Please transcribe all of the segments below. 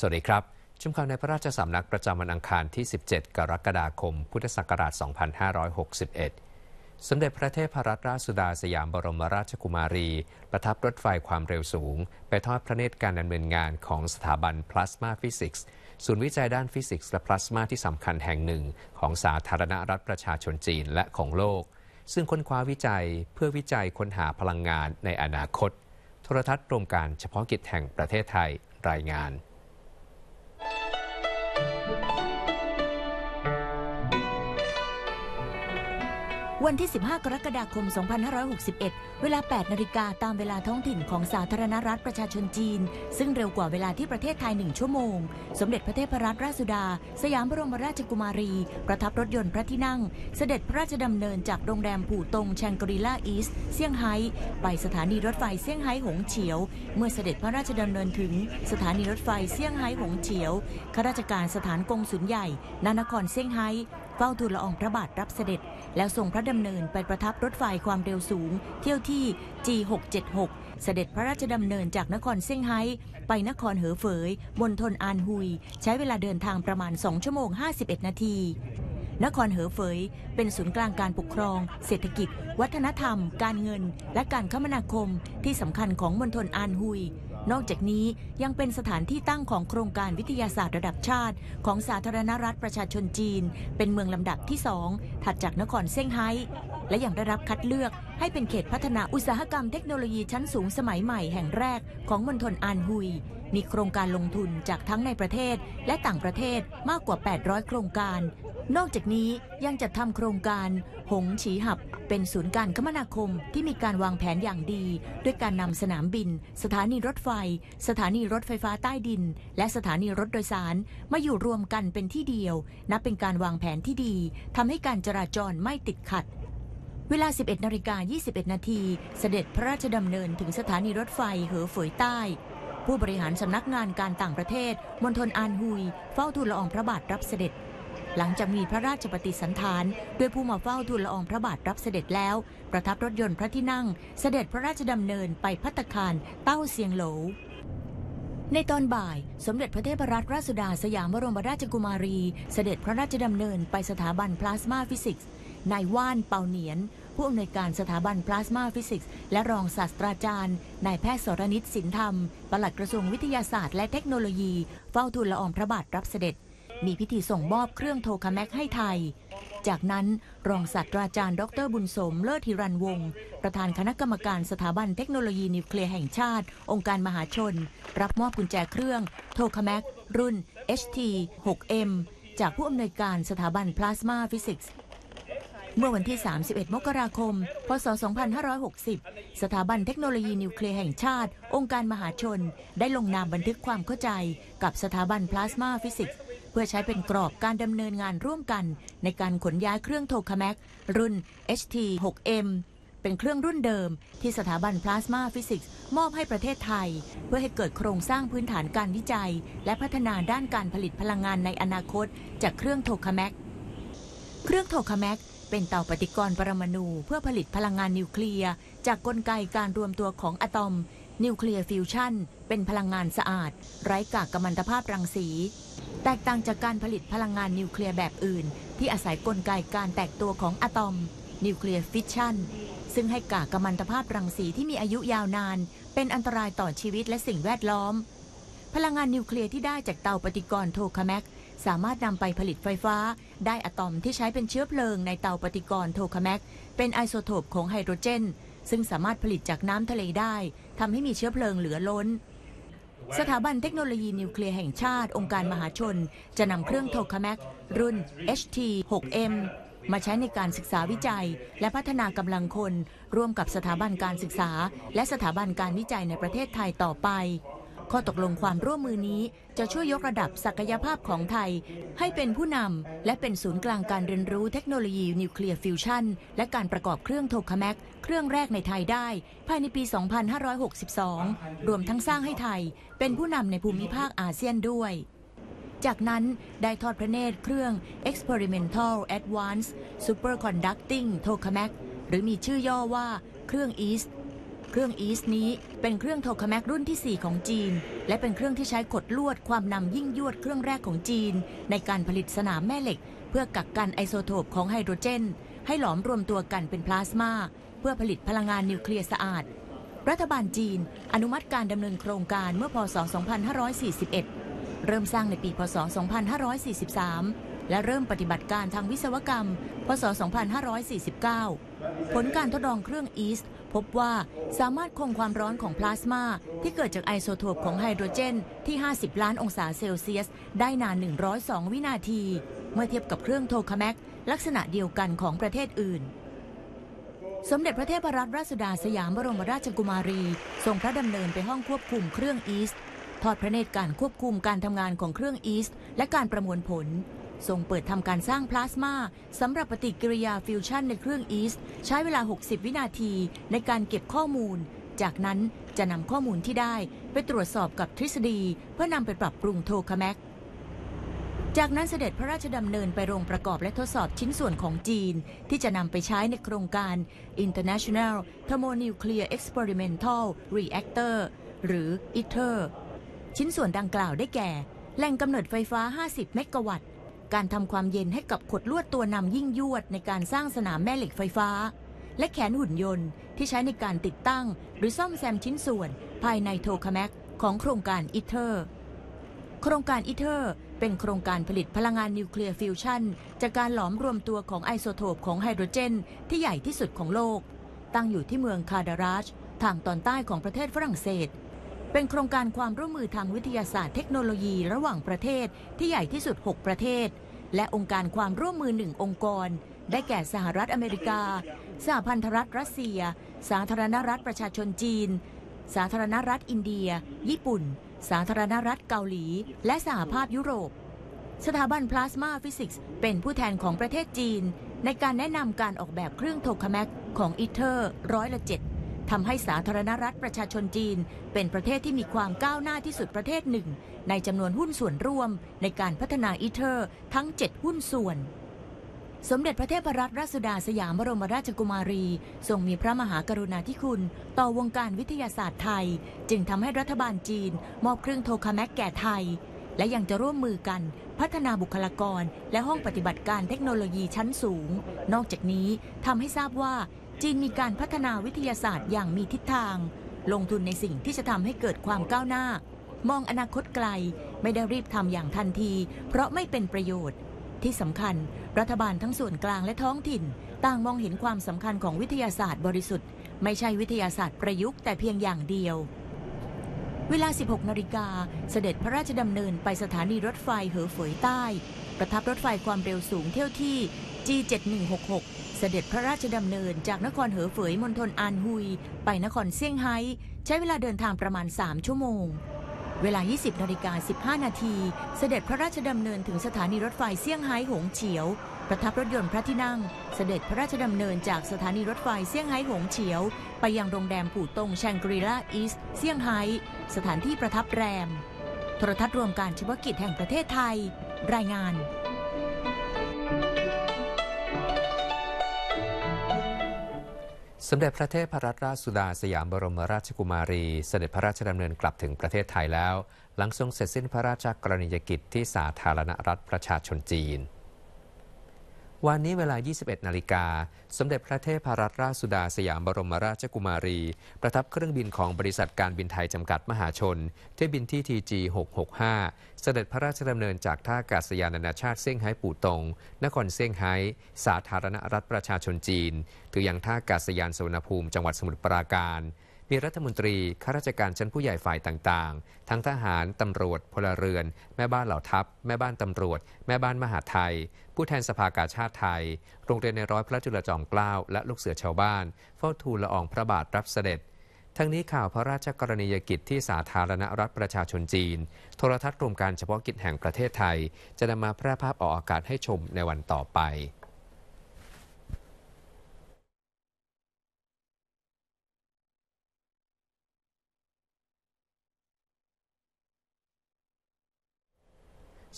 สวัสดีครับชุมข่าวในพระราชสำนักประจำวันอังคารที่ 17 กรกฎาคม พุทธศักราช 2561 สมเด็จพระเทพรัตนราชสุดาสยามบรมราชกุมารี ประทับรถไฟความเร็วสูง ไปทอดพระเนตรการดำเนินงานของสถาบันพลาสมาฟิสิกส์ศูนย์วิจัยด้านฟิสิกส์และพลาสมาที่สำคัญแห่งหนึ่งของสาธารณรัฐประชาชนจีนและของโลก ซึ่งค้นคว้าวิจัยเพื่อวิจัยค้นหาพลังงานในอนาคต โทรทัศน์รวมการเฉพาะกิจแห่งประเทศไทย รายงานวันที่ 15 กรกฎาคม 2561 เวลา 8 นาฬิกาตามเวลาท้องถิ่นของสาธารณรัฐประชาชนจีน ซึ่งเร็วกว่าเวลาที่ประเทศไทย 1 ชั่วโมง สมเด็จพระเทพรัตนราชสุดา สยามบรมราชกุมารี ประทับรถยนต์พระที่นั่ง เสด็จพระราชดำเนินจากโรงแรมผู่ตงแชงกรีลาอีสเซี่ยงไฮ้ไปสถานีรถไฟเซี่ยงไฮ้หงเฉียว เมื่อเสด็จพระราชดำเนินถึงสถานีรถไฟเซี่ยงไฮ้หงเฉียวข้าราชการสถานกงสุนใหญ่ นานครเซี่ยงไฮ้เฝ้าทูลละอองพระบาทรับเสด็จ แล้วส่งพระดำเนินไปประทับรถไฟความเร็วสูง เที่ยวที่ G676 เสด็จพระราชดำเนินจากนครเซี่ยงไฮ้ไปนครเหอเฟยบนทนอานฮุย ใช้เวลาเดินทางประมาณ 2 ชั่วโมง 51 นาที นครเหอเฟยเป็นศูนย์กลางการปกครอง เศรษฐกิจ วัฒนธรรม การเงิน และการคมนาคม ที่สำคัญของมณฑลอานฮุยนอกจากนี้ยังเป็นสถานที่ตั้งของโครงการวิทยาศาสตร์ระดับชาติของสาธารณรัฐประชาชนจีน เป็นเมืองลำดับที่สองถัดจากนครเซี่ยงไฮ้ และยังได้รับคัดเลือกให้เป็นเขตพัฒนาอุตสาหกรรมเทคโนโลยีชั้นสูงสมัยใหม่แห่งแรกของมณฑลอานฮุยมีโครงการลงทุนจากทั้งในประเทศและต่างประเทศมากกว่า 800 โครงการ นอกจากนี้ยังจัดทำโครงการ หงฉีหับ เป็นศูนย์การคมนาคมที่มีการวางแผนอย่างดี ด้วยการนำสนามบิน สถานีรถไฟ สถานีรถไฟฟ้าใต้ดิน และสถานีรถโดยสารมาอยู่รวมกันเป็นที่เดียว นับเป็นการวางแผนที่ดีทำให้การจราจรไม่ติดขัด เวลา 11 นาฬิกา 21 นาทีเสด็จพระราชดำเนินถึงสถานีรถไฟเหอเอยใต้ผู้บริหารสำนักงานการต่างประเทศมณฑลอานฮุย เฝ้าทูลละอองพระบาทรับเสด็จ หลังจากมีพระราชปฏิสันถานด้วยผู้มาเฝ้าทูลละอองพระบาทรับเสด็จแล้ว ประทับรถยนต์พระที่นั่งเสด็จพระราชดำเนินไปพัตคารเต้าเสียงโหล ในตอนบ่าย สมเด็จพระเทพรัตนราชสุดาสยามบรมราชกุมารีเสด็จพระราชดำเนิน ไปสถาบันพลาสมาฟิสิกส์นายว่าน เปาเนียนผู้อำนวยการสถาบันพลาสมาฟิสิกส์และรองศาสตราจารย์นายแพทย์สรนิตสินธรรมปลัดกระทรวงวิทยาศาสตร์ และเทคโนโลยี เฝ้าทูลละอองพระบาทรับเสด็จ มีพิธีส่งมอบเครื่องโทคาแมกให้ไทย จากนั้น รองศาสตราจารย์ ดรบุญสมเลิศธิรันวงศ์ประธานคณะกรรมการสถาบันเทคโนโลยี นิวเคลียร์แห่งชาติ องค์การมหาชน รับมอบกุญแจเครื่องโทคาแมกรุ่น HT 6M จากผู้อำนวยการสถาบันพลาสมาฟิสิกส์เมื่อวันที่ 31 มกราคม พศ 2560 สถาบันเทคโนโลยีนิวเคลียร์แห่งชาติ องค์การมหาชน ได้ลงนามบันทึกความเข้าใจกับสถาบันพลาสมาฟิสิกส์เพื่อใช้เป็นกรอบการดำเนินงานร่วมกัน ในการขนย้ายเครื่องโทคาแมกรุ่น HT6M เป็นเครื่องรุ่นเดิมที่สถาบันพลาสมาฟิสิกส์มอบให้ประเทศไทย เพื่อให้เกิดโครงสร้างพื้นฐานการวิจัย และพัฒนาด้านการผลิตพลังงานในอนาคตจากเครื่องโทคาแมกเครื่องโทคาแมกเป็นเตาปฏิกรณ์ปรมาณูเพื่อผลิตพลังงานนิวเคลียร์จากกลไกการรวมตัวของอะตอมนิวเคลียร์ฟิวชันเป็นพลังงานสะอาด ไร้กากกัมมันตภาพรังสี แตกต่างจากการผลิตพลังงานนิวเคลียร์แบบอื่นที่อาศัยกลไกการแตกตัวของอะตอมนิวเคลียร์ฟิชชันซึ่งให้กากกัมมันตภาพรังสีที่มีอายุยาวนาน เป็นอันตรายต่อชีวิตและสิ่งแวดล้อมพลังงานนิวเคลียร์ที่ได้จากเตาปฏิกรณ์โทคาแมกสามารถนำไปผลิตไฟฟ้า ได้อะตอมที่ใช้เป็นเชื้อเพลิงในเตาปฏิกรณ์โทคาแมกเป็นไอโซโทปของไฮโดรเจน ซึ่งสามารถผลิตจากน้ำทะเลได้ทำให้มีเชื้อเพลิงเหลือล้น สถาบันเทคโนโลยีนิวเคลียร์แห่งชาติ องค์การมหาชน จะนำเครื่องโทคาแมกรุ่น HT6M มาใช้ในการศึกษาวิจัย และพัฒนากำลังคนร่วมกับสถาบันการศึกษา และสถาบันการวิจัยในประเทศไทยต่อไปข้อตกลงความร่วมมือนี้ จะช่วยยกระดับศักยภาพของไทย ให้เป็นผู้นำและเป็นศูนย์กลางการเรียนรู้เทคโนโลยีนิวเคลียร์ฟิวชันและการประกอบเครื่องโทคาแมกเครื่องแรกในไทยได้ ภายในปี 2562 รวมทั้งสร้างให้ไทย เป็นผู้นำในภูมิภาคอาเซียนด้วย จากนั้น ได้ทอดพระเนตรเครื่อง Experimental Advanced Superconducting Tokamak หรือมีชื่อย่อว่าเครื่อง EAST เครื่องอีสนี้เป็นเครื่องโทคแมกรุ่นที่ 4 ของจีน และเป็นเครื่องที่ใช้กดลวดความนำยิ่งยวดเครื่องแรกของจีน ในการผลิตสนามแม่เหล็กเพื่อกักกันไอโซโทปของไฮโดรเจน ให้หลอมรวมตัวกันเป็นพลาสมา เพื่อผลิตพลังงานนิวเคลียร์สะอาด รัฐบาลจีนอนุมัติการดำเนินโครงการเมื่อ พศ 2541 เริ่มสร้างในปี พศ 2543 และเริ่มปฏิบัติการทางวิศวกรรม พศ 2549 ผลการทดลองเครื่องอีสพบว่าสามารถคงความร้อนของพลาสมาที่เกิดจากไอโซโทปของไฮโดรเจนที่ 50 ล้านองศาเซลเซียสได้นาน 102 วินาที เมื่อเทียบกับเครื่องโทคาแมกลักษณะเดียวกันของประเทศอื่น สมเด็จพระเทพรัตนราชสุดาสยามบรมราชกุมารี ทรงพระดำเนินไปห้องควบคุมเครื่องอีสทอดพระเนตรการควบคุมการทำงานของเครื่องอีสและการประมวลผลทรงเปิดทำการสร้างพลาสมาสำหรับปฏิกิริยาฟิวชันในเครื่องอีส ใช้เวลา 60 วินาทีในการเก็บข้อมูล จากนั้นจะนำข้อมูลที่ได้ไปตรวจสอบกับทฤษฎีเพื่อนำไปปรับปรุงโทคแมกจากนั้นเสด็จพระราชดำเนินไปโรงประกอบและทดสอบชิ้นส่วนของจีน ที่จะนำไปใช้ในโครงการ International Thermonuclear Experimental Reactor หรือ ITER ชิ้นส่วนดังกล่าวได้แก่แหล่งกำเนิดไฟฟ้า 50เมกะวัตต์การทำความเย็นให้กับขดลวดตัวนำยิ่งยวดในการสร้างสนามแม่เหล็กไฟฟ้า และแขนหุ่นยนต์ที่ใช้ในการติดตั้งหรือซ่อมแซมชิ้นส่วนภายในโทคาแมกของโครงการอิเทอร์โครงการอิเทอร์ เป็นโครงการผลิตพลังงานนิวเคลียร์ฟิวชันจากการหลอมรวมตัวของไอโซโทปของไฮโดรเจนที่ใหญ่ที่สุดของโลก ตั้งอยู่ที่เมืองคาดาราชทางตอนใต้ของประเทศฝรั่งเศสเป็นโครงการความร่วมมือทางวิทยาศาสตร์เทคโนโลยีระหว่างประเทศที่ใหญ่ที่สุด 6 ประเทศ และองค์การความร่วมมือหนึ่งองค์กร ได้แก่สหรัฐอเมริกาสหพันธรัฐรัสเซีย สาธารณรัฐประชาชนจีน สาธารณรัฐอินเดีย ญี่ปุ่น สาธารณรัฐเกาหลี และสหภาพยุโรป สถาบันพลาสมาฟิสิกส์เป็นผู้แทนของประเทศจีน ในการแนะนำการออกแบบเครื่องโทคแมกของอิเทอร์ร้อยละเจ็ดทำให้สาธารณรัฐประชาชนจีน เป็นประเทศที่มีความก้าวหน้าที่สุดประเทศหนึ่ง ในจำนวนหุ้นส่วนร่วมในการพัฒนาอีเทอร์ ทั้ง 7 หุ้นส่วน สมเด็จพระเทพรัตนราชสุดาสยามบรมราชกุมารีทรงมีพระมหากรุณาธิคุณ ต่อวงการวิทยาศาสตร์ไทย จึงทำให้รัฐบาลจีน มอบเครื่องโทรคาแมกแก่ไทย และยังจะร่วมมือกันพัฒนาบุคลากร และห้องปฏิบัติการเทคโนโลยีชั้นสูง นอกจากนี้ทำให้ทราบว่าจีนมีการพัฒนาวิทยาศาสตร์อย่างมีทิศทาง ลงทุนในสิ่งที่จะทำให้เกิดความก้าวหน้า มองอนาคตไกลไม่ได้รีบทำอย่างทันที เพราะไม่เป็นประโยชน์ ที่สำคัญ รัฐบาลทั้งส่วนกลางและท้องถิ่น ต่างมองเห็นความสำคัญของวิทยาศาสตร์ บริสุทธิ์ ไม่ใช่วิทยาศาสตร์ประยุกต์แต่เพียงอย่างเดียว เวลา 16 นาฬิกาเสด็จพระราชดำเนินไปสถานีรถไฟเหอเฟยใต้ ประทับรถไฟความเร็วสูงเที่ยวที่จี7 1 6 6 เสด็จพระราชดำเนินจากนครเหอเฟยมณฑลอานฮุยไปนครเซี่ยงไฮ้ใช้เวลาเดินทางประมาณ 3 ชั่วโมงเวลา 20นาฬิกา15นาทีเสด็จพระราชดำเนินถึงสถานีรถไฟเซี่ยงไฮ้หงเฉียว ประทับรถยนต์พระที่นั่ง เสด็จพระราชดำเนินจากสถานีรถไฟเซี่ยงไฮ้หงเฉียว ไปยังโรงแรมผู่ตงแชงกรีลาอีสเซี่ยงไฮ้สถานที่ประทับแรมโทรทัศน์รวมการเฉพาะกิจแห่งประเทศไทย รายงานสมเด็จพระเทพรัตนราชสุดาสยามบรมราชกุมารี เสด็จพระราชดำเนินกลับถึงประเทศไทยแล้ว หลังทรงเสร็จสิ้นพระราชกรณียกิจที่สาธารณรัฐประชาชนจีนวันนี้เวลา 21 นาฬิกา สมเด็จพระเทพรัตนราชสุดาสยามบรมราชกุมารี ประทับเครื่องบินของบริษัทการบินไทยจำกัดมหาชน เที่ยวบินที่ทีจี665 เสด็จพระราชดำเนินจากท่าอากาศยานนานาชาติเซี่ยงไฮ้ปู่ตง นครเซี่ยงไฮ้ สาธารณรัฐประชาชนจีน ถึงยังท่าอากาศยานสุวรรณภูมิจังหวัดสมุทรปราการมีรัฐมนตรีข้าราชการชั้นผู้ใหญ่ฝ่ายต่างๆ ทั้งทหาร ตำรวจ พลเรือน แม่บ้านเหล่าทัพ แม่บ้านตำรวจ แม่บ้านมหาไทย ผู้แทนสภากาชาติไทยโรงเรียนในร้อยพระจุลจอมเกล้าและลูกเสือชาวบ้าน เฝ้าทูลละอองพระบาทรับเสด็จ ทั้งนี้ข่าวพระราชกรณียกิจที่สาธารณรัฐประชาชนจีน โทรทัศน์รวมการเฉพาะกิจแห่งประเทศไทย จะนำมาแพร่ภาพออกอากาศให้ชมในวันต่อไป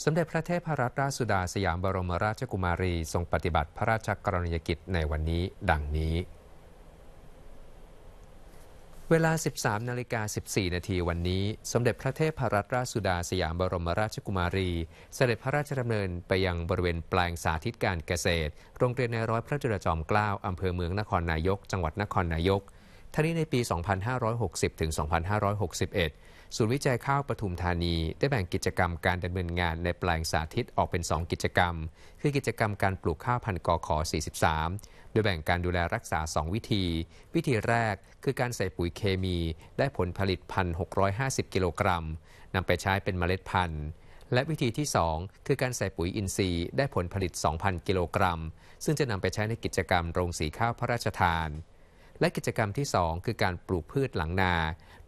สมเด็จพระเทพรัตนราชสุดาสยามบรมราชกุมารีทรงปฏิบัติพระราชกรณียกิจในวันนี้ดังนี้ เวลา 13 นาฬิกา 14 นาทีวันนี้ สมเด็จพระเทพรัตนราชสุดาสยามบรมราชกุมารี เสด็จพระราชดำเนินไปยังบริเวณแปลงสาธิตการเกษตร โรงเรียนในร้อยพระจุลจอมเกล้าอำเภอเมืองนครนายก จังหวัดนครนายกทัานี้ในปี 2560 ถึง 2561ศูนย์วิจัยข้าวปทุมธานี ได้แบ่งกิจกรรมการดำเนินงานในแปลงสาธิตออกเป็น 2 กิจกรรม คือกิจกรรมการปลูกข้าวพันกอขอ43 โดยแบ่งการดูแลรักษา 2 วิธี วิธีแรกคือการใส่ปุ๋ยเคมีได้ผลผลิต 1,650 กิโลกรัมนำไปใช้เป็นเมล็ดพันธุ์ และวิธีที่ 2 คือการใส่ปุ๋ยอินทรีย์ได้ผลผลิต2,000กิโลกรัม ซึ่งจะนำไปใช้ในกิจกรรมโรงสีข้าวพระราชทาน และกิจกรรมที่ 2 คือการปลูกพืชหลังนา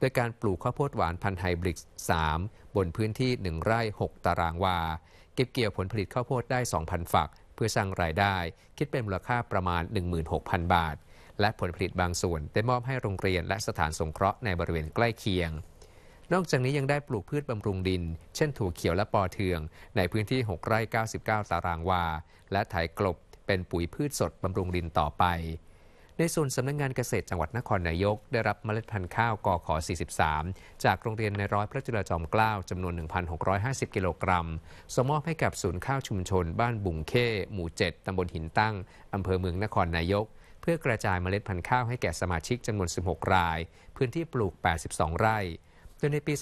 ดยการปลูกข้าวโพดหวานพันธุ์ไฮบริด3บนพื้นที่ 1 ไร่ 6 ตารางวาเก็บเกี่ยวผลผลิตข้าวโพดได้ 2,000 ฝัก เพื่อสร้างรายได้คิดเป็นมูลค่าประมาณ 16,000 บาท และผลผลิตบางส่วนได้มอบให้โรงเรียนและสถานสงเคราะห์ในบริเวณใกล้เคียง นอกจากนี้ยังได้ปลูกพืชบำรุงดิน เช่นถั่วเขียวและปอเทืองในพื้นที่6ไร่99 ตารางวาและไถกลบเป็นปุ๋ยพืชสดบำรุงดินต่อไปในส่วนสำนักงงานเกษตรจังหวัดนครนายก ได้รับเมล็ดพันธุ์ข้าวกอขอ 43 จากโรงเรียนในร้อยพระจุลจอมเกล้าจำนวน 1,650 กิโลกรัม สมอบให้กับศูนย์ข้าวชุมชนบ้านบุงเข้หมู่ 7 ตำบลหินตั้ง อำเภอเมืองนครนายก เพื่อกระจายเมล็ดพันธุ์ข้าวให้แก่สมาชิก จำนวน 16 ราย พื้นที่ปลูก 82 ไร่โดยในปี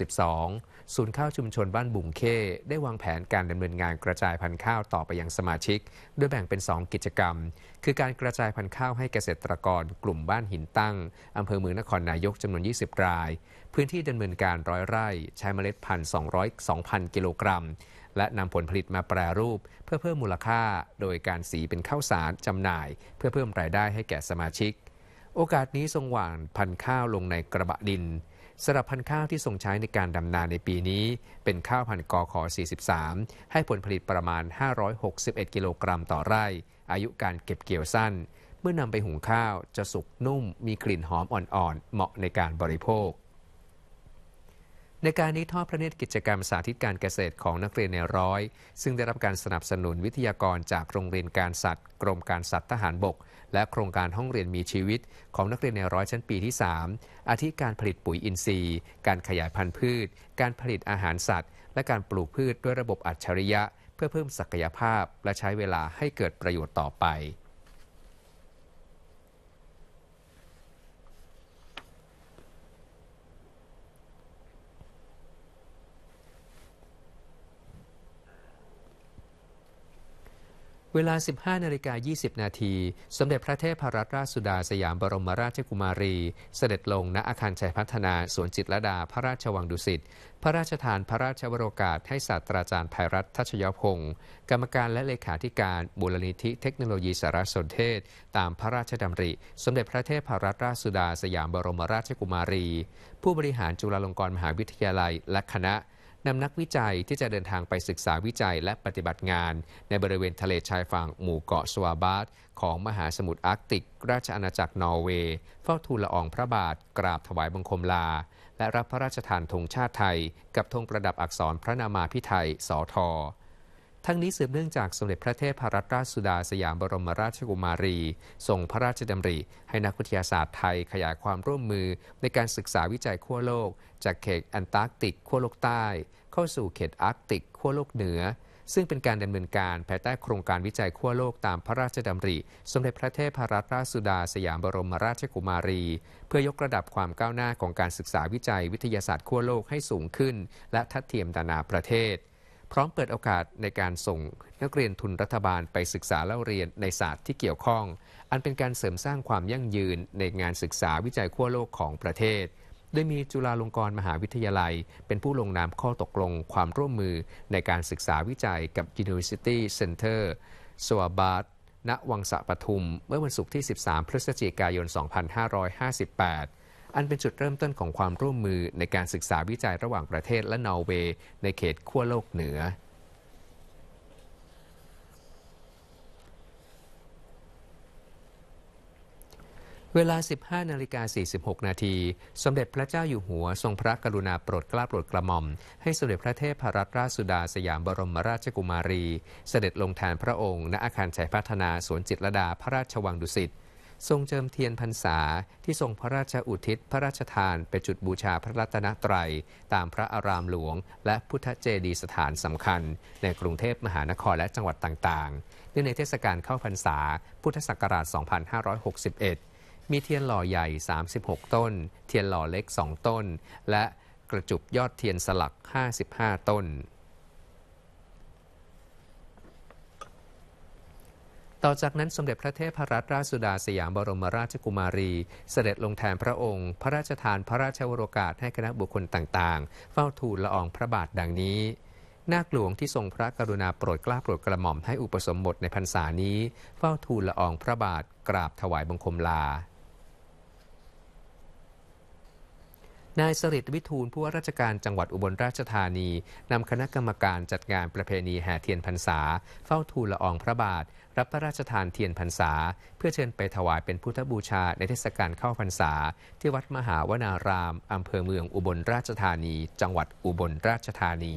2562 ศูนย์ข้าวชุมชนบ้านบุ่งเค ได้วางแผนการดำเนินงานกระจายพันธุ์ข้าวต่อไปยังสมาชิก โดยแบ่งเป็น 2 กิจกรรม คือการกระจายพันธุ์ข้าวให้เกษตรกรกลุ่มบ้านหินตั้ง อำเภอเมืองนครนายกจำนวน 20 ราย พื้นที่ดำเนินการร้อยไร่ใช้เมล็ดพันธุ์ 200 2,000 กิโลกรัม และนำผลผลิตมาแปรรูปเพื่อเพิ่มมูลค่า โดยการสีเป็นข้าวสารจำหน่าย เพื่อเพิ่มรายได้ให้แก่สมาชิก โอกาสนี้ทรงหว่านพันธุ์ข้าวลงในกระบะดินสำหรับพันธุ์ข้าวที่ส่งใช้ในการดำนาในปีนี้เป็นข้าวพันธุ์กอขอ43ให้ผลผลิตประมาณ 561 กิโลกรัมต่อไร่ อายุการเก็บเกี่ยวสั้น เมื่อนำไปหุงข้าวจะสุกนุ่มมีกลิ่นหอมอ่อนๆ เหมาะในการบริโภคในการนี้ทอดพระเนตรกิจกรรมสาธิตการเกษตรของนักเรียนในร้อย ซึ่งได้รับการสนับสนุนวิทยากรจากโรงเรียนการสัตว์กรมการสัตว์ทหารบก และโครงการห้องเรียนมีชีวิตของนักเรียนในร้อยชั้นปีที่ 3 อาทิการผลิตปุ๋ยอินทรีย์ การขยายพันธุ์พืช การผลิตอาหารสัตว์ และการปลูกพืชด้วยระบบอัจฉริยะเพื่อเพิ่มศักยภาพและใช้เวลาให้เกิดประโยชน์ต่อไปเวลา 15นาฬิกา 20 นาที สมเด็จพระเทพรัตนราชสุดาสยามบรมราชกุมารี เสด็จลงณอาคารชัยพัฒนา สวนจิตรดา พระราชวังดุสิต พระราชทานพระราชวโรกาส ให้ศาสตราจารย์ภัยรัตน์ทัชยพงศ์กรรมการและเลขาธิการบูรณิธิ เทคโนโลยีสารสนเทศตามพระราชดำริ สมเด็จพระเทพรัตนราชสุดา สยามบรมราชกุมารี ผู้บริหารจุฬาลงกรณ์มหาวิทยาลัยและคณะนำนักวิจัยที่จะเดินทางไปศึกษาวิจัยและปฏิบัติงาน ในบริเวณทะเลชายฝั่งหมู่เกาะสวาบาร์ของมหาสมุทรอาร์กติกราชอาณาจักรนอร์เวย์ เฝ้าทูลละอองพระบาท กราบถวายบังคมลา และรับพระราชทานธงชาติไทย กับธงประดับอักษรพระนามาพิไทยสอทอทั้งนี้สืบเนื่องจากสมเด็จพระเทพรัตนราชสุดาสยามบรมราชกุมารี ทรงพระราชดำริ ให้นักวิทยาศาสตร์ไทยขยายความร่วมมือในการศึกษาวิจัยขั้วโลก จากเขตแอนตาร์กติกขั้วโลกใต้ เข้าสู่เขตอาร์กติกขั้วโลกเหนือ ซึ่งเป็นการดำเนินการภายใต้โครงการวิจัยขั้วโลกตามพระราชดำริ สมเด็จพระเทพรัตนราชสุดาสยามบรมราชกุมารี เพื่อยกระดับความก้าวหน้าของการศึกษาวิจัยวิทยาศาสตร์ขั้วโลกให้สูงขึ้น และทัดเทียมนานาประเทศพร้อมเปิดโอกาสในการส่งนักเรียนทุนรัฐบาลไปศึกษาเล่าเรียนในศาสตร์ที่เกี่ยวข้อง อันเป็นการเสริมสร้างความยั่งยืนในงานศึกษาวิจัยขั้วโลกของประเทศ โดยมีจุฬาลงกรณ์มหาวิทยาลัยเป็นผู้ลงนามข้อตกลงความร่วมมือในการศึกษาวิจัยกับ University Center สวบาร์ณวังสะปทุม เมื่อวันศุกร์ที่ 13 พฤศจิกายน 2558อันเป็นจุดเริ่มต้นของความร่วมมือในการศึกษาวิจัยระหว่างประเทศและนอร์เวย์ ในเขตขั้วโลกเหนือ เวลา 15นาฬิกา46 นาที สมเด็จพระเจ้าอยู่หัวทรงพระกรุณาโปรดเกล้าโปรดกระหม่อม ให้สมเด็จพระเทพรัตนราชสุดาสยามบรมราชกุมารี เสด็จลงแทนพระองค์ณอาคารชัยพัฒนาสวนจิตรดาพระราชวังดุสิตทรงเจิมเทียนพรรษาที่ทรงพระราชอุทิศพระราชทาน เป็นจุดบูชาพระรัตนตรัย ตามพระอารามหลวง และพุทธเจดีสถานสำคัญ ในกรุงเทพมหานครและจังหวัดต่างๆเนื่องในเทศกาลเข้าพรรษา พุทธศักราช2561 มีเทียนหล่อใหญ่ 36 ต้น เทียนหล่อเล็ก 2 ต้น และกระจุบยอดเทียนสลัก 55 ต้นต่อจากนั้นสมเด็จพระเทพรัตนราชสุดาสยามบรมราชกุมารี เสด็จลงแทนพระองค์ พระราชทานพระราชวโรกาสให้คณะบุคคลต่างๆ เฝ้าทูลละอองพระบาทดังนี้นาคหลวงที่ทรงพระกรุณาโปรดกล้าโปรดกระหม่อมให้อุปสมบทในพรรษานี้ เฝ้าทูลละอองพระบาท กราบถวายบังคมลานายสริดวิทูลผู้ว่าราชการจังหวัดอุบลราชธานีนำคณะกรรมการจัดงานประเพณีแห่เทียนพรรษา เฝ้าทูลละอองพระบาท รับพระราชทานเทียนพรรษา เพื่อเชิญไปถวายเป็นพุทธบูชาในเทศกาลเข้าพรรษา ที่วัดมหาวนารามอำเภอเมืองอุบลราชธานี จังหวัดอุบลราชธานี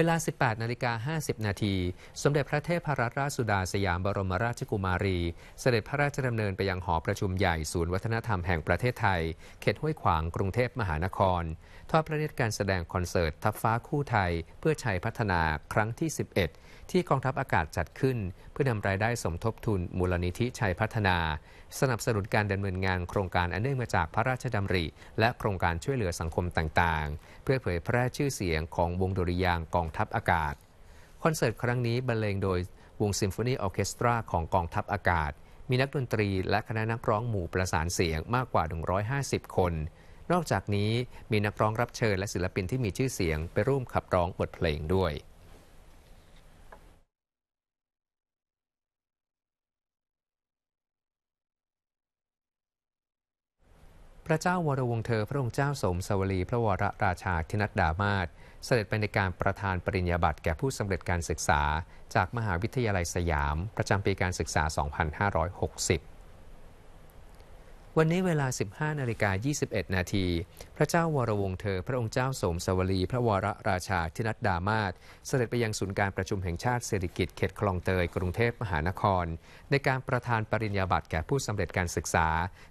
เวลา 18นาฬิกา50 นาที สมเด็จพระเทพรรัตนราชสุดาสยามบรมราชกุมารี เสด็จพระราชดำเนินไปยังหอประชุมใหญ่ศูนย์วัฒนธรรมแห่งประเทศไทย เขตห้วยขวาง กรุงเทพมหานคร ทอดพระเนตรการแสดงคอนเสิร์ตทับฟ้าคู่ไทยเพื่อชัยพัฒนาครั้งที่ 11 ที่กองทัพอากาศจัดขึ้น เพื่อนำรายได้สมทบทุนมูลนิธิชัยพัฒนาสนับสนุนการดำเนินงานโครงการอันเนื่องมาจากพระราชดำริ และโครงการช่วยเหลือสังคมต่างๆ เพื่อเผยแพร่ชื่อเสียงของวงดุริยางกองทัพอากาศ คอนเสิร์ตครั้งนี้บรรเลงโดยวงซิมโฟนีออเคสตราของกองทัพอากาศ มีนักดนตรีและคณะนักร้องหมู่ประสานเสียงมากกว่า 150 คน นอกจากนี้มีนักร้องรับเชิญและศิลปินที่มีชื่อเสียง ไปร่วมขับร้องบทเพลงด้วยพระเจ้าวรวงเธอพระองค์เจ้าสมสวรีพระวรราชาธินัดดามาศเสด็จไปในการประทานปริญญาบัตรแก่ผู้สำเร็จการศึกษา จากมหาวิทยาลัยสยามประจำปีการศึกษา 2560วันนี้เวลา 15นาฬิกา21 นาที พระเจ้าวรวงเธอ พระองค์เจ้าสมสวลี พระวรราชาธินัดดามาศเสด็จไปยังศูนย์การประชุมแห่งชาติเศรษฐกิจเขตคลองเตย กรุงเทพมหานคร ในการประทานปริญญาบัตรแก่ผู้สำเร็จการศึกษา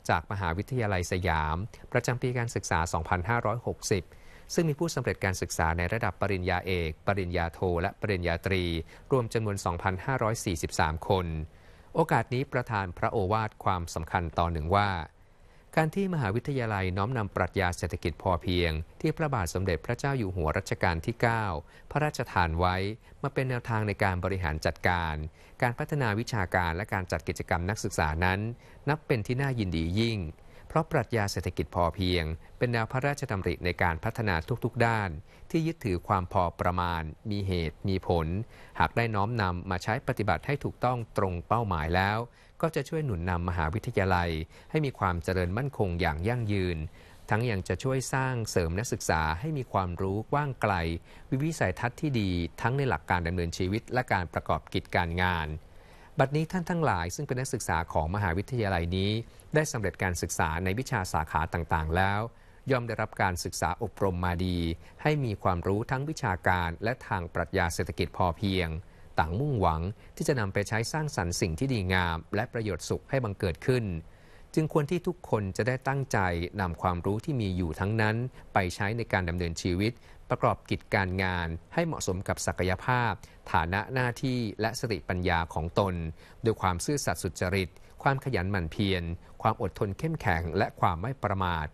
จากมหาวิทยาลัยสยาม ประจำปีการศึกษา 2560 ซึ่งมีผู้สำเร็จการศึกษาในระดับปริญญาเอก ปริญญาโท และปริญญาตรี รวมจำนวน2,543คน โอกาสนี้ประธานพระโอวาทความสำคัญต่อหนึ่งว่าการที่มหาวิทยาลัยน้อมนำปรัชญาเศรษฐกิจพอเพียง ที่พระบาทสมเด็จพระเจ้าอยู่หัวรัชกาลที่ 9 พระราชทานไว้มาเป็นแนวทางในการบริหารจัดการ การพัฒนาวิชาการและการจัดกิจกรรมนักศึกษานั้น นับเป็นที่น่ายินดียิ่ง เพราะปรัชญาเศรษฐกิจพอเพียง เป็นแนวพระราชดำริในการพัฒนาทุกๆ ด้าน ที่ยึดถือความพอประมาณ มีเหตุมีผล หากได้น้อมนำมาใช้ปฏิบัติให้ถูกต้องตรงเป้าหมายแล้วก็จะช่วยหนุนนำมหาวิทยาลัย ให้มีความเจริญมั่นคงอย่างยั่งยืน ทั้งยังจะช่วยสร้างเสริมนักศึกษาให้มีความรู้กว้างไกล วิวิสัยทัศน์ที่ดีทั้งในหลักการดำเนินชีวิตและการประกอบกิจการงาน บัดนี้ท่านทั้งหลายซึ่งเป็นนักศึกษาของมหาวิทยาลัยนี้ ได้สำเร็จการศึกษาในวิชาสาขาต่างๆ แล้วย่อมได้รับการศึกษาอบรมมาดี ให้มีความรู้ทั้งวิชาการ และทางปรัชญาเศรษฐกิจพอเพียงต่างมุ่งหวังที่จะนำไปใช้สร้างสรรค์สิ่งที่ดีงาม และประโยชน์สุขให้บังเกิดขึ้น จึงควรที่ทุกคนจะได้ตั้งใจนำความรู้ที่มีอยู่ทั้งนั้น ไปใช้ในการดำเนินชีวิต ประกอบกิจการงาน ให้เหมาะสมกับศักยภาพ ฐานะหน้าที่และสติปัญญาของตนด้วยความซื่อสัตย์สุจริต ความขยันหมั่นเพียรความอดทนเข้มแข็งและความไม่ประมาท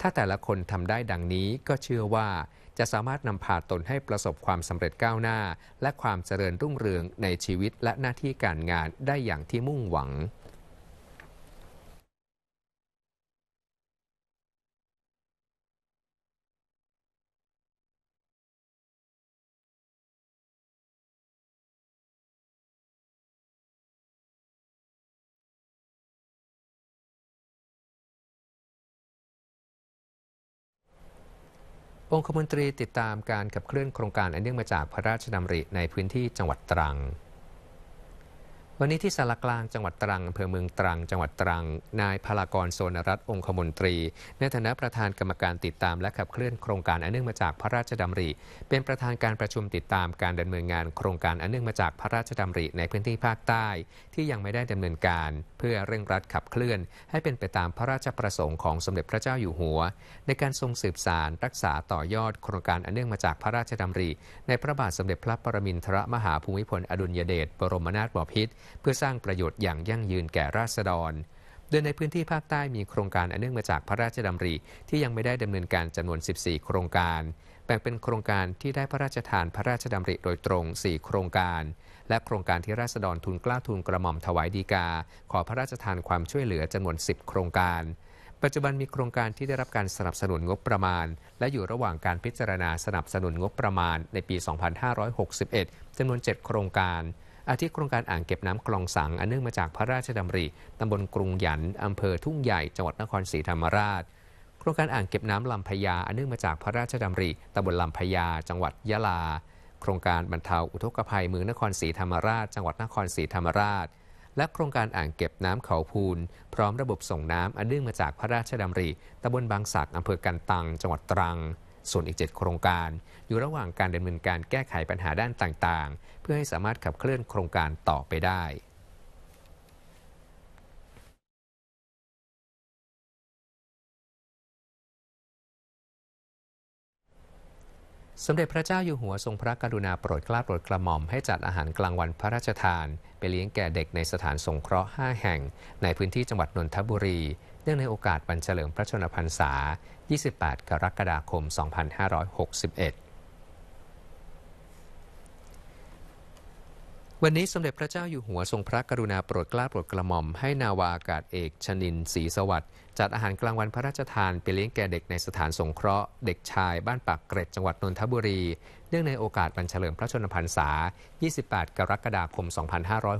ถ้าแต่ละคนทำได้ดังนี้ก็เชื่อว่าจะสามารถนำพาตนให้ประสบความสำเร็จก้าวหน้า และความเจริญรุ่งเรืองในชีวิตและหน้าที่การงานได้อย่างที่มุ่งหวังองคมนตรีติดตามการขับเคลื่อนโครงการอันเนื่องมาจากพระราชดำริในพื้นที่จังหวัดตรังวันนี้ที่สารกลางจังหวัดตรังอำเภอเมืองตรังจังหวัดตรัง นายพลากรโซนรัตองคมนตรี ในฐานะประธานกรรมการติดตามและขับเคลื่อนโครงการอันเนื่องมาจากพระราชดำริ เป็นประธานการประชุมติดตามการดำเนินงานโครงการอันเนื่องมาจากพระราชดำริในพื้นที่ภาคใต้ที่ยังไม่ได้ดำเนินการ เพื่อเร่งรัดขับเคลื่อนให้เป็นไปตามพระราชประสงค์ของสมเด็จพระเจ้าอยู่หัว ในการทรงสืบสารรักษาต่อยอดโครงการอันเนื่องมาจากพระราชดำริ ในพระบาทสมเด็จพระปรมินทรมหาภูมิพลอดุลยเดชบรมนาถบพิตรเพื่อสร้างประโยชน์อย่างยั่งยืนแก่ราษฎร โดยในพื้นที่ภาคใต้มีโครงการอันเนื่องมาจากพระราชดำริที่ยังไม่ได้ดำเนินการจำนวน 14 โครงการแบ่งเป็นโครงการที่ได้พระราชทานพระราชดำริโดยตรง 4 โครงการ และโครงการที่ราษฎรทุนกล้าทุนกระหม่อมถวายดีกา ขอพระราชทานความช่วยเหลือจำนวน 10 โครงการ ปัจจุบันมีโครงการที่ได้รับการสนับสนุนงบประมาณ และอยู่ระหว่างการพิจารณาสนับสนุนงบประมาณในปี 2561จำนวน 7 โครงการอาทิโครงการอ่างเก็บน้ำคลองสังอันเนื่องมาจากพระราชดำริ ตำบลกรุงหยันอำเภอทุ่งใหญ่จังหวัดนครศรีธรรมราช โครงการอ่างเก็บน้ำลำพญาอันเนื่องมาจากพระราชดำริ ตำบลลำพญาจังหวัดยะลา โครงการบรรเทาอุทกภัยเมืองนครศรีธรรมราช จังหวัดนครศรีธรรมราช และโครงการอ่างเก็บน้ำเขาพูนพร้อมระบบส่งน้ำอันเนื่องมาจากพระราชดำริตำบลบางสักอำเภอกันตังจังหวัดตรังส่วนอีก 7 โครงการอยู่ระหว่างการดำเนินการแก้ไขปัญหาด้านต่างๆ เพื่อให้สามารถขับเคลื่อนโครงการต่อไปได้สมเด็จพระเจ้าอยู่หัวทรงพระกรุณาโปรดเกล้าโปรดกระหม่อมให้จัดอาหารกลางวันพระราชทาน ไปเลี้ยงแก่เด็กในสถานสงเคราะห์5แห่ง ในพื้นที่จังหวัดนนทบุรีเนื่องในโอกาสวันเฉลิมพระชนมพรรษา 28 กรกฎาคม 2561 วันนี้สมเด็จพระเจ้าอยู่หัวทรงพระกรุณาโปรดเกล้าโปรดกระหม่อม ให้นาวาอากาศเอกชนินศรีสวัสดิ์จัดอาหารกลางวันพระราชทาน ไปเลี้ยงแก่เด็กในสถานสงเคราะห์เด็กชายบ้านปากเกร็ดจังหวัดนนทบุรี เนื่องในโอกาสวันเฉลิมพระชนมพรรษา 28กรกฎาคม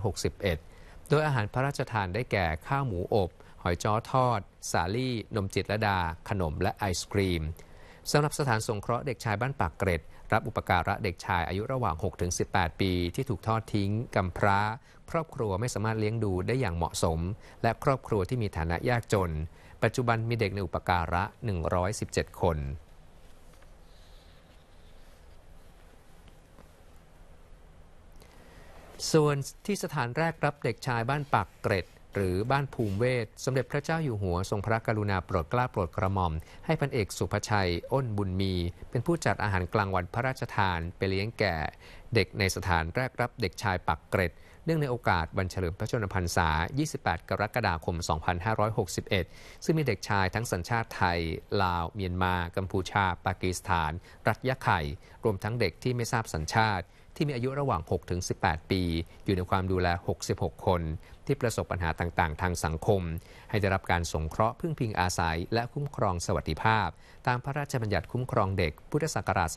2561โดยอาหารพระราชทานได้แก่ข้าวหมูอบหอยจ้อทอด สาลี่ นมจิตรดา ขนม และไอศครีมสำหรับสถานสงเคราะห์เด็กชายบ้านปากเกร็ด รับอุปการะเด็กชายอายุระหว่าง 6-18 ปี ที่ถูกทอดทิ้งกำพร้า ครอบครัวไม่สามารถเลี้ยงดูได้อย่างเหมาะสม และครอบครัวที่มีฐานะยากจน ปัจจุบันมีเด็กในอุปการะ 117 คน ส่วนที่สถานแรกรับเด็กชายบ้านปากเกร็ดหรือบ้านภูมิเวศสมเด็จพระเจ้าอยู่หัวทรงพระกรุณาโปรดเกล้าโปรดกระหม่อม ให้พันเอกสุภชัย อ้นบุญมี เป็นผู้จัดอาหารกลางวันพระราชทานไปเลี้ยงแก่ เด็กในสถานแรกรับเด็กชายปักเกร็ดเนื่องในโอกาสวันเฉลิมพระชนมพรรษา 28 กรกฎาคม 2561 ซึ่งมีเด็กชายทั้งสัญชาติไทย ลาว เมียนมา กัมพูชา ปากีสถาน รัฐยะไข่ รวมทั้งเด็กที่ไม่ทราบสัญชาติที่มีอายุระหว่าง6-18 ปี อยู่ในความดูแล 66 คน ที่ประสบปัญหาต่าง ๆ ทางสังคม ให้ได้รับการสงเคราะห์พึ่งพิงอาศัย และคุ้มครองสวัสดิภาพ ตามพระราชบัญญัติคุ้มครองเด็ก พุทธศักราช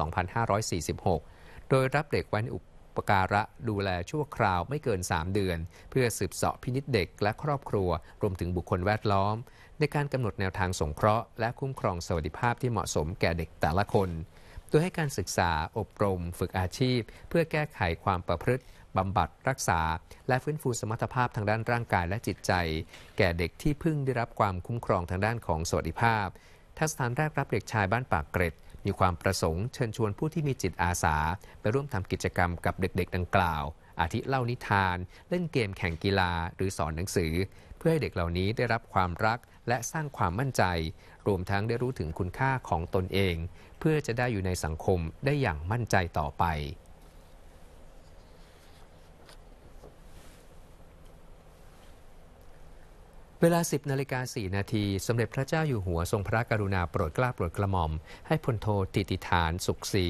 2546 โดยรับเด็กไว้ในอุปการะดูแลชั่วคราวไม่เกิน 3 เดือน เพื่อสืบเสาะพินิษเด็กและครอบครัว รวมถึงบุคคลแวดล้อม ในการกำหนดแนวทางสงเคราะห์และคุ้มครองสวัสดิภาพที่เหมาะสมแก่เด็กแต่ละคนดยให้การศึกษา อบรม ฝึกอาชีพ เพื่อแก้ไขความประพฤติบำบัดรักษา และฟื้นฟูสมรรถภาพทางด้านร่างกายและจิตใจ แก่เด็กที่พึ่งได้รับความคุ้มครองทางด้านของสวัสดิภาพทัศสถานแรกรับเด็กชายบ้านปากเกร็ดมีความประสงค์เชิญชวนผู้ที่มีจิตอาสา ไปร่วมทำกิจกรรมกับเด็ก ๆดังกล่าว อาทิเล่านิทาน เล่นเกมแข่งกีฬาหรือสอนหนังสือ เพื่อให้เด็กเหล่านี้ได้รับความรักและสร้างความมั่นใจ รวมทั้งได้รู้ถึงคุณค่าของตนเองพื่อจะได้อยู่ในสังคมได้อย่างมั่นใจต่อไป เวลา 10นาฬิกา4นาทีสมเด็จพระเจ้าอยู่หัวทรงพระกรุณาโปรดเกล้าโปรดกระหม่อม ให้พลโทติติฐานสุขศรี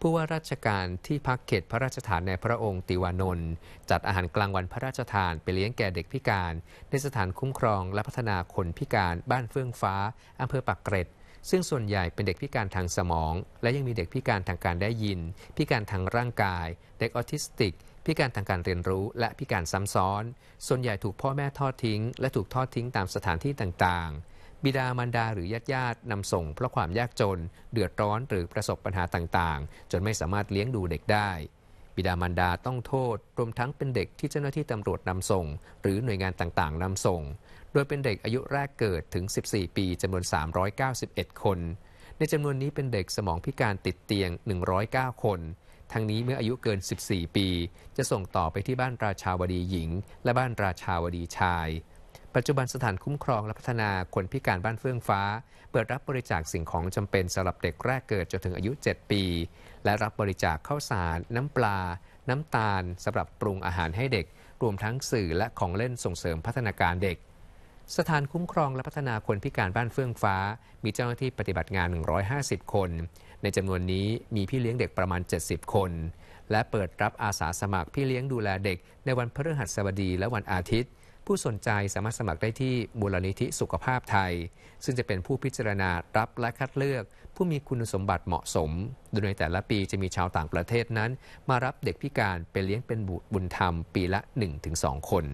ผู้ว่าราชการที่พักเขตพระราชฐานในพระองค์ติวานนท์จัดอาหารกลางวันพระราชทานไปเลี้ยงแก่เด็กพิการ ในสถานคุ้มครองและพัฒนาคนพิการบ้านเฟื่องฟ้าอำเภอปากเกร็ดซึ่งส่วนใหญ่เป็นเด็กพิการทางสมอง และยังมีเด็กพิการทางการได้ยิน พิการทางร่างกาย เด็กออทิสติก พิการทางการเรียนรู้และพิการซ้ำซ้อน ส่วนใหญ่ถูกพ่อแม่ทอดทิ้ง และถูกทอดทิ้งตามสถานที่ต่างๆ บิดามารดาหรือญาติญาตินำส่งเพราะความยากจน เดือดร้อนหรือประสบปัญหาต่างๆ จนไม่สามารถเลี้ยงดูเด็กได้ บิดามารดาต้องโทษ รวมทั้งเป็นเด็กที่เจ้าหน้าที่ตำรวจนำส่ง หรือหน่วยงานต่างๆนำส่งโดยเป็นเด็กอายุแรกเกิดถึง 14 ปีจำนวน 391 คน ในจำนวนนี้เป็นเด็กสมองพิการติดเตียง 109 คน ทั้งนี้เมื่ออายุเกิน 14 ปี จะส่งต่อไปที่บ้านราชาวดีหญิงและบ้านราชาวดีชาย ปัจจุบันสถานคุ้มครองและพัฒนาคนพิการบ้านเฟื่องฟ้า เปิดรับบริจาคสิ่งของจำเป็นสำหรับเด็กแรกเกิดจนถึงอายุ 7 ปี และรับบริจาคข้าวสาร น้ำปลา น้ำตาลสำหรับปรุงอาหารให้เด็ก รวมทั้งสื่อและของเล่นส่งเสริมพัฒนาการเด็กสถานคุ้มครองและพัฒนาคนพิการบ้านเฟื่องฟ้า มีเจ้าหน้าที่ปฏิบัติงาน 150 คน ในจำนวนนี้มีพี่เลี้ยงเด็กประมาณ 70 คน และเปิดรับอาสาสมัครพี่เลี้ยงดูแลเด็กในวันพฤหัสบดีและวันอาทิตย์ ผู้สนใจสามารถสมัครได้ที่มูลนิธิสุขภาพไทย ซึ่งจะเป็นผู้พิจารณารับและคัดเลือกผู้มีคุณสมบัติเหมาะสม โดยในแต่ละปีจะมีชาวต่างประเทศนั้น มารับเด็กพิการไปเลี้ยงเป็นบุตรบุญธรรม ปีละ 1-2 คน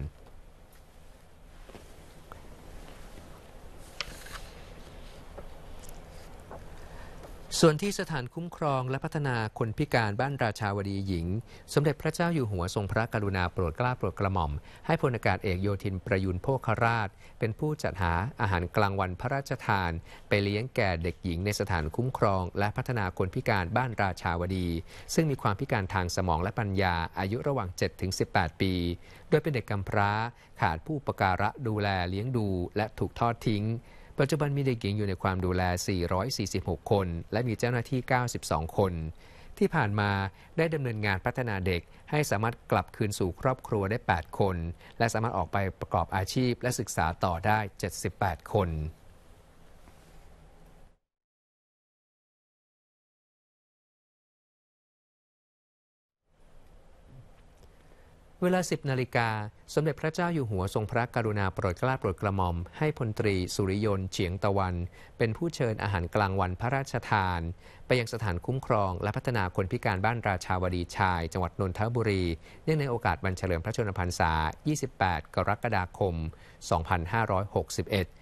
ส่วนที่สถานคุ้มครองและพัฒนาคนพิการบ้านราชาวดีหญิง สมเด็จพระเจ้าอยู่หัวทรงพระกรุณาโปรดเกล้าโปรดกระหม่อม ให้พลอากาศเอกโยธินประยุนโภคราช เป็นผู้จัดหาอาหารกลางวันพระราชทาน ไปเลี้ยงแก่เด็กหญิงในสถานคุ้มครองและพัฒนาคนพิการบ้านราชาวดี ซึ่งมีความพิการทางสมองและปัญญาอายุระหว่าง7-18 ปี โดยเป็นเด็กกำพร้า ขาดผู้ปการะดูแลเลี้ยงดูและถูกทอดทิ้งปัจจุบันมีเด็กหญิงอยู่ในความดูแล 446 คน และมีเจ้าหน้าที่ 92 คน ที่ผ่านมาได้ดำเนินงานพัฒนาเด็กให้สามารถกลับคืนสู่ครอบครัวได้ 8 คน และสามารถออกไปประกอบอาชีพและศึกษาต่อได้ 78 คนเวลา 10นาฬิกา สมเด็จพระเจ้าอยู่หัวทรงพระกรุณาโปรดกล้าโปรดกระหม่อมให้พลตรีสุริยนต์เฉียงตะวัน เป็นผู้เชิญอาหารกลางวันพระราชทาน ไปยังสถานคุ้มครองและพัฒนาคนพิการบ้านราชาวดีชายจังหวัดนนทบุรีเนื่องในโอกาสวันเฉลิมพระชนมพรรษา 28 กรกฎาคม 2561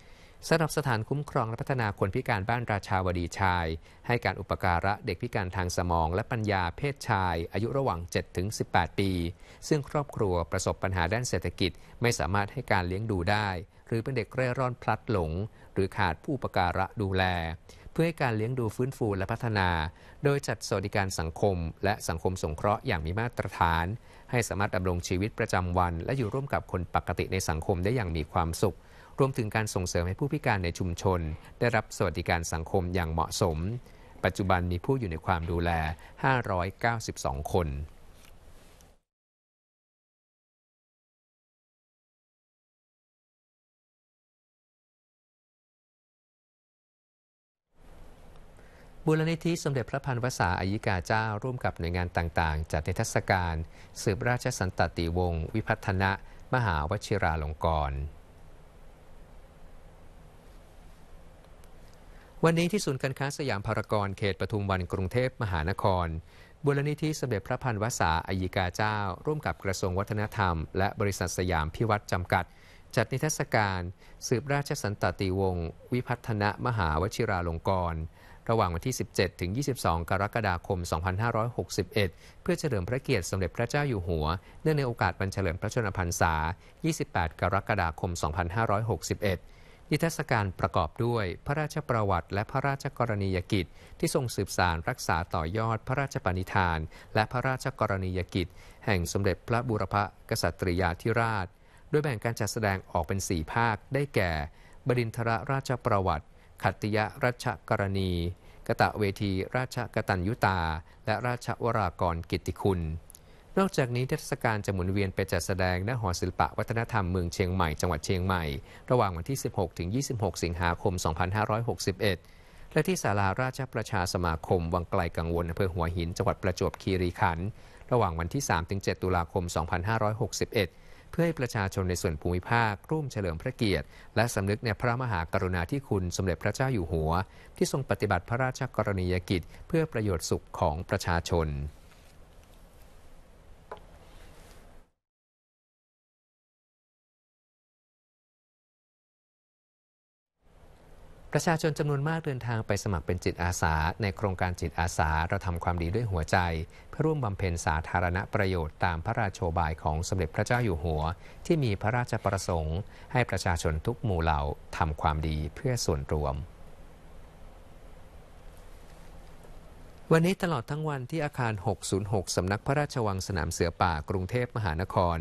สำหรับสถานคุ้มครองและพัฒนาคนพิการบ้านราชาวดีชาย ให้การอุปการะเด็กพิการทางสมองและปัญญาเพศชาย อายุระหว่าง7-18 ปี ซึ่งครอบครัวประสบปัญหาด้านเศรษฐกิจ ไม่สามารถให้การเลี้ยงดูได้ หรือเป็นเด็กเร่ร่อนพลัดหลง หรือขาดผู้อุปการะดูแล เพื่อให้การเลี้ยงดูฟื้นฟูและพัฒนา โดยจัดสวัสดิการสังคมและสังคมสงเคราะห์อย่างมีมาตรฐาน ให้สามารถดำรงชีวิตประจำวัน และอยู่ร่วมกับคนปกติในสังคมได้อย่างมีความสุขรวมถึงการส่งเสริมให้ผู้พิการในชุมชนได้รับสวัสดิการสังคมอย่างเหมาะสม ปัจจุบันมีผู้อยู่ในความดูแล 592 คนบูรนาธิสมเด็จพระพันวษาอายิกาเจ้าร่วมกับหน่วยงานต่างๆ จัดนทศการ สืบราชสันตติวงศ์วิพัฒนะมหาวชิราลงกรณ์วันนี้ที่ศูนย์การค้าสยามพารากอนเขตปทุมวันกรุงเทพมหานครบุรณิธิสมเด็จพระพันวษาอายิกาเจ้า ร่วมกับกระทรวงวัฒนธรรม และบริษัทสยามพิวัตรจำกัด จัดนิทรรศการ สืบราชสันตติวงศ์วิพัฒนะมหาวชิราลงกรณ์ระหว่างวันที่ 17 ถึง 22 กรกฎาคม 2561 เพื่อเฉลิมพระเกียรติสมเด็จพระเจ้าอยู่หัวเนื่องในโอกาสบรนเฉลิมพระชนมพรรษา 28 กรกฎาคม 2561นิทรรศการประกอบด้วยพระราชประวัติและพระราชกรณียกิจที่ทรงสืบสารรักษาต่อยอดพระราชปณิธาน และพระราชกรณียกิจ แห่งสมเด็จพระบูรพกษัตริยาธิราช ด้วยแบ่งการจัดแสดงออกเป็นสี่ภาค ได้แก่บดินทรราชประวัติ ขัตติยรัชกรณี กตะเวทีราชกตัญยุตา และราชวรากรกิตติคุณนอกจากนี้เทศกาลจะหมุนเวียนไปจัดแสดง ณหอศิลปะ วัฒนธรรมเมืองเชียงใหม่จังหวัดเชียงใหม่ ระหว่างวันที่ 16 ถึง 26 สิงหาคม 2561 และที่ศาลาราชประชาสมาคม วังไกลกังวลอำเภอหัวหิน จังหวัดประจวบคีรีขันธ์ระหว่างวันที่ 3 ถึง 7 ตุลาคม 2561 เพื่อให้ประชาชนในส่วนภูมิภาคร่วมเฉลิมพระเกียรติ และสำนึกในพระมหากรุณาธิคุณสมเด็จพระเจ้าอยู่หัว ที่ทรงปฏิบัติพระราชกรณียกิจ เพื่อประโยชน์สุขของประชาชนประชาชนจำนวนมากเดินทางไปสมัครเป็นจิตอาสาในโครงการจิตอาสาเราทำความดีด้วยหัวใจ เพื่อร่วมบำเพ็ญสาธารณประโยชน์ตามพระราโชบายของสมเด็จพระเจ้าอยู่หัว ที่มีพระราชประสงค์ให้ประชาชนทุกหมู่เหล่าทำความดีเพื่อส่วนรวม วันนี้ตลอดทั้งวันที่อาคาร 606 สำนักพระราชวังสนามเสือป่ากรุงเทพมหานคร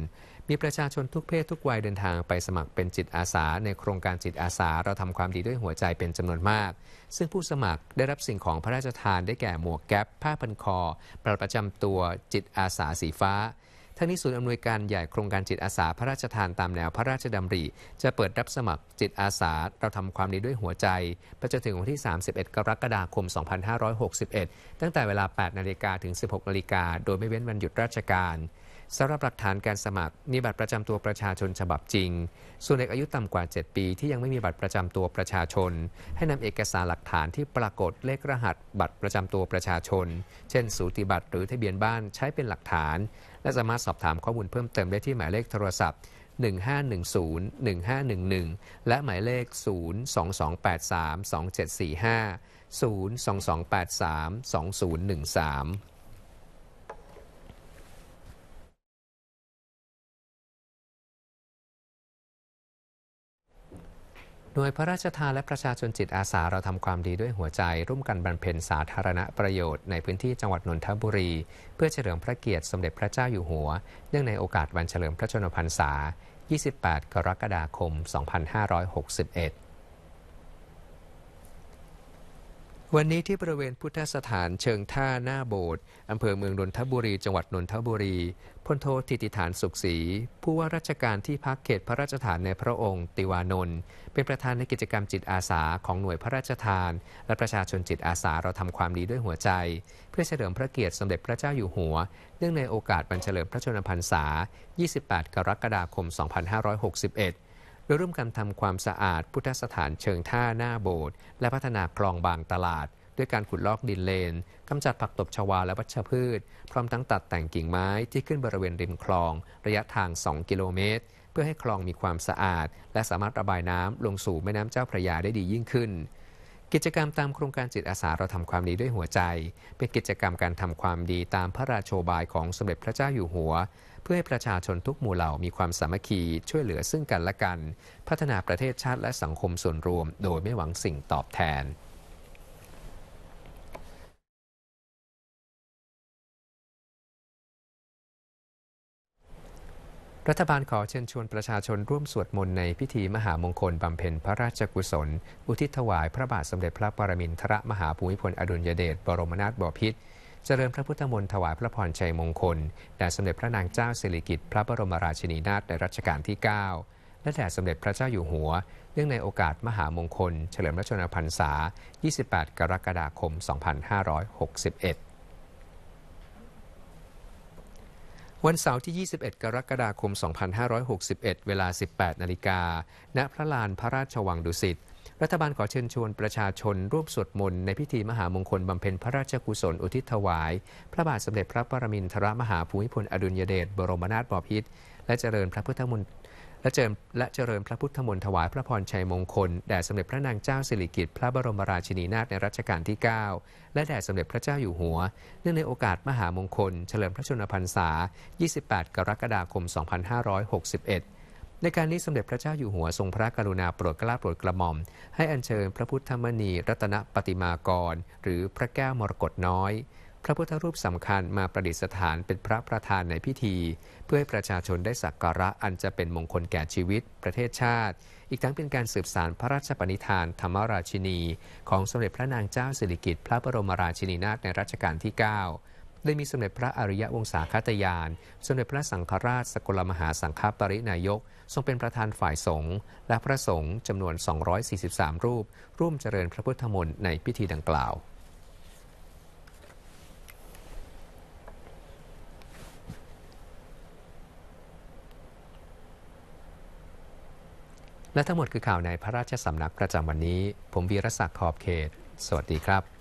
มีประชาชนทุกเพศทุกวัยเดินทางไปสมัครเป็นจิตอาสา ในโครงการจิตอาสา เราทำความดีด้วยหัวใจเป็นจำนวนมาก ซึ่งผู้สมัครได้รับสิ่งของพระราชทานได้แก่หมวกแก๊ปผ้าพันคอประประจำตัวจิตอาสาสีฟ้าทั้งนี้ศูนย์อำนวยการใหญ่โครงการจิตอาสา พระราชทานตามแนวพระราชดำริจะเปิดรับสมัครจิตอาสาเราทำความดีด้วยหัวใจไปจนถึงวันที่ 31 กรกฎาคม 2561 ตั้งแต่เวลา 8 นาฬิกาถึง 16นาฬิกาโดยไม่เว้นวันหยุดราชการสำหรับหลักฐานการสมัครมีบัตรประจำตัวประชาชนฉบับจริง ส่วนเด็กอายุต่ำกว่า 7 ปีที่ยังไม่มีบัตรประจำตัวประชาชน ให้นำเอกสารหลักฐานที่ปรากฏเลขรหัสบัตรประจำตัวประชาชน เช่น สูติบัตรหรือทะเบียนบ้านใช้เป็นหลักฐาน และสามารถสอบถามข้อมูลเพิ่มเติมได้ที่หมายเลขโทรศัพท์ 1510 1511 และหมายเลข02283 2745 02283 2013น่วยพระราชทานและประชาชนจิตอาสาเราทำความดีด้วยหัวใจ ร่วมกันบรรเพ็ญสาธารณประโยชน์ในพื้นที่จังหวัดนนทบุรี เพื่อเฉลิมพระเกียรติสมเด็จพระเจ้าอยู่หัว เนื่องในโอกาสวันเฉลิมพระชนมพรรษา28 กรกฎาคม 2561วันนี้ที่บริเวณพุทธสถานเชิงท่าหน้าโบสถ์อำเภอเมืองนนทบุรีจังหวัดนนทบุรีพลโทธิติฐานสุขศรีผู้ว่าราชการที่พักเขตพระราชฐานในพระองค์ติวานนท์เป็นประธานในกิจกรรมจิตอาสาของหน่วยพระราชทาน และประชาชนจิตอาสาเราทำความดีด้วยหัวใจ เพื่อเฉลิมพระเกียรติ สมเด็จพระเจ้าอยู่หัวเนื่องในโอกาสบรรเฉลิมพระชนมพรรษา 28 กรกฎาคม 2561โดยร่วมกันทำความสะอาด พุทธสถานเชิงท่าหน้าโบสถ์และพัฒนาคลองบางตลาด ด้วยการขุดลอกดินเลนกำจัดผักตบชวาและวัชพืช พร้อมทั้งตัดแต่งกิ่งไม้ที่ขึ้นบริเวณริมคลอง ระยะทาง 2 กิโลเมตร เพื่อให้คลองมีความสะอาด และสามารถระบายน้ำลงสู่แม่น้ำเจ้าพระยาได้ดียิ่งขึ้น กิจกรรมตามโครงการจิตอาสาเราทำความดีด้วยหัวใจ เป็นกิจกรรมการทำความดีตามพระราโชบายของสมเด็จพระเจ้าอยู่หัวพื่อให้ประชาชนทุกหมู่เหล่ามีความสามัคคีช่วยเหลือซึ่งกันและกัน พัฒนาประเทศชาติและสังคมส่วนรวมโดยไม่หวังสิ่งตอบแทน รัฐบาลขอเชิญชวนประชาชนร่วมสวดมนต์ในพิธีมหามงคลบำเพ็ญพระราชกุศล อุทิศถวายพระบาทสมเด็จพระปรมินทรมหาภูมิพล อดุลยเดชบรมนาถบพิตรเจริญพระพุทธมนต์ถวายพระพรชัยมงคล แด่สมเด็จพระนางเจ้าสิริกิติ์พระบรมราชินีนาถในรัชกาลที่ 9 และแด่สมเด็จพระเจ้าอยู่หัว เนื่องในโอกาสมหามงคล เฉลิมพระชนมพรรษา 28 กรกฎาคม 2561 วันเสาร์ที่ 21 กรกฎาคม 2561 เวลา 18นาฬิกา ณพระลานพระราชวังดุสิตรัฐบาลขอเชิญชวนประชาชนร่วมสวดมนต์ในพิธีมหามงคลบำเพ็ญพระราชกุศลอุทิศถวาย พระบาทสมเด็จพระปรมินทรมหาภูมิพลอดุลยเดชบรมนาถบพิตรและเจริญพระพุทธมนต์และเจริญและเจริญพระพุทธมนต์ถวายพระพรชัยมงคลแด่สมเด็จพระนางเจ้าสิริกิติ์พระบรมราชินีนาถในรัชกาลที่ 9 และแด่สมเด็จพระเจ้าอยู่หัว เนื่องในโอกาสมหามงคลเฉลิมพระชนมพรรษา 28 กรกฎาคม 2561ในการนี้สมเด็จพระเจ้าอยู่หัวทรงพระกรุณาโปรดกล้าโปรดกระหม่อม ให้อัญเชิญพระพุทธมณีรัตนปฏิมากร หรือพระแก้วมรกตน้อย พระพุทธรูปสำคัญมาประดิษฐานเป็นพระประธานในพิธี เพื่อให้ประชาชนได้สักการะอันจะเป็นมงคลแก่ชีวิตประเทศชาติ อีกทั้งเป็นการสืบสารพระราชปณิธานธรรมราชินี ของสมเด็จพระนางเจ้าสิริกิติ์พระบรมราชินีนาถในรัชกาลที่9ได้มีสมเด็จพระอริยวงศาคตยาน สมเด็จพระสังฆราช สกลมหาสังฆปรินายก ทรงเป็นประธานฝ่ายสงฆ์และพระสงฆ์จำนวน 243 รูปร่วมเจริญพระพุทธมนต์ในพิธีดังกล่าว และทั้งหมดคือข่าวในพระราชสำนักประจำวันนี้ ผมวีรศักดิ์ ขอบเขต สวัสดีครับ